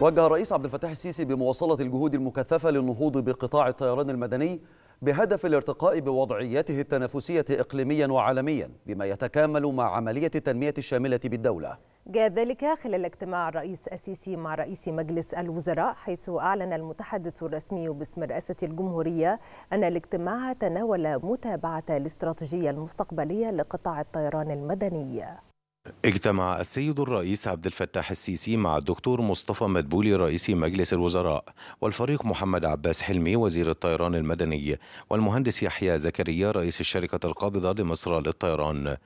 وجه الرئيس عبد الفتاح السيسي بمواصلة الجهود المكثفة للنهوض بقطاع الطيران المدني بهدف الارتقاء بوضعيته التنافسية إقليميا وعالميا بما يتكامل مع عملية التنمية الشاملة بالدولة جاء ذلك خلال اجتماع الرئيس السيسي مع رئيس مجلس الوزراء حيث أعلن المتحدث الرسمي باسم رئاسة الجمهورية أن الاجتماع تناول متابعة الاستراتيجية المستقبلية لقطاع الطيران المدني اجتمع السيد الرئيس عبد الفتاح السيسي مع الدكتور مصطفى مدبولي رئيس مجلس الوزراء والفريق محمد عباس حلمي وزير الطيران المدني والمهندس يحيى زكريا رئيس الشركة القابضة لمصر للطيران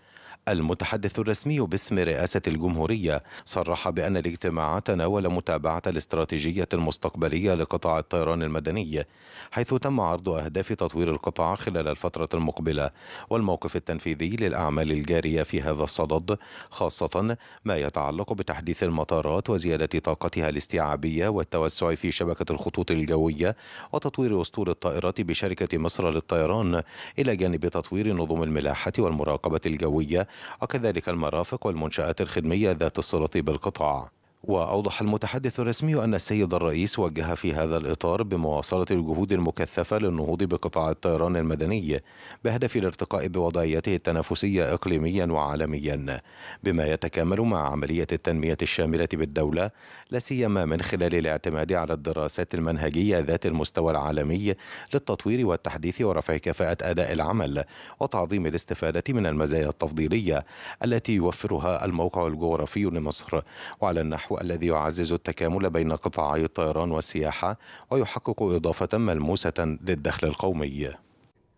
المتحدث الرسمي باسم رئاسة الجمهورية صرح بأن الاجتماع تناول متابعة الاستراتيجية المستقبلية لقطاع الطيران المدني حيث تم عرض أهداف تطوير القطاع خلال الفترة المقبلة والموقف التنفيذي للأعمال الجارية في هذا الصدد خاصة ما يتعلق بتحديث المطارات وزيادة طاقتها الاستيعابية والتوسع في شبكة الخطوط الجوية وتطوير أسطول الطائرات بشركة مصر للطيران إلى جانب تطوير نظم الملاحة والمراقبة الجوية وكذلك المرافق والمنشآت الخدمية ذات الصلة بالقطاع وأوضح المتحدث الرسمي أن السيد الرئيس وجه في هذا الإطار بمواصلة الجهود المكثفة للنهوض بقطاع الطيران المدني بهدف الارتقاء بوضعيته التنافسية إقليميا وعالميا بما يتكامل مع عملية التنمية الشاملة بالدولة لا سيما من خلال الاعتماد على الدراسات المنهجية ذات المستوى العالمي للتطوير والتحديث ورفع كفاءة أداء العمل وتعظيم الاستفادة من المزايا التفضيلية التي يوفرها الموقع الجغرافي لمصر وعلى النحو الذي يعزز التكامل بين قطاعي الطيران والسياحة ويحقق إضافة ملموسة للدخل القومي